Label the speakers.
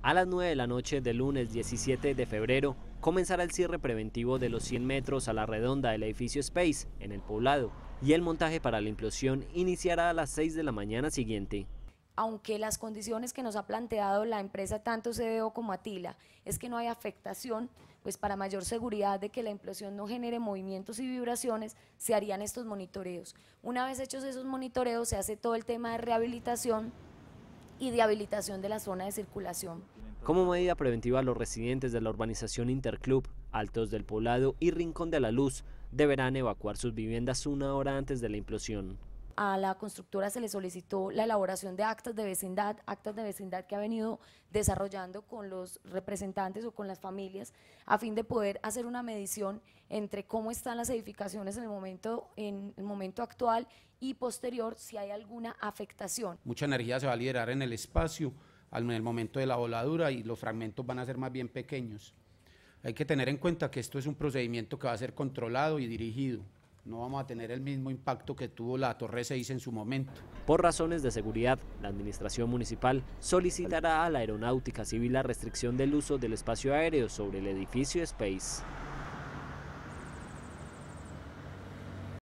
Speaker 1: A las 9 de la noche del lunes 17 de febrero comenzará el cierre preventivo de los 100 metros a la redonda del edificio Space en el poblado y el montaje para la implosión iniciará a las 6 de la mañana siguiente.
Speaker 2: Aunque las condiciones que nos ha planteado la empresa tanto CDO como Atila es que no hay afectación, pues para mayor seguridad de que la implosión no genere movimientos y vibraciones, se harían estos monitoreos. Una vez hechos esos monitoreos, se hace todo el tema de rehabilitación y de habilitación de la zona de circulación.
Speaker 1: Como medida preventiva, los residentes de la urbanización Interclub, Altos del Poblado y Rincón de la Luz deberán evacuar sus viviendas una hora antes de la implosión
Speaker 2: a la constructora se le solicitó la elaboración de actas de vecindad, actas de vecindad que ha venido desarrollando con los representantes o con las familias, a fin de poder hacer una medición entre cómo están las edificaciones en el momento, en el momento actual y posterior, si hay alguna afectación.
Speaker 3: Mucha energía se va a liberar en el espacio en el momento de la voladura y los fragmentos van a ser más bien pequeños. Hay que tener en cuenta que esto es un procedimiento que va a ser controlado y dirigido no vamos a tener el mismo impacto que tuvo la Torre 6
Speaker 1: en su momento. Por razones de seguridad, la Administración Municipal solicitará a la Aeronáutica Civil la restricción del uso del espacio aéreo sobre el edificio Space.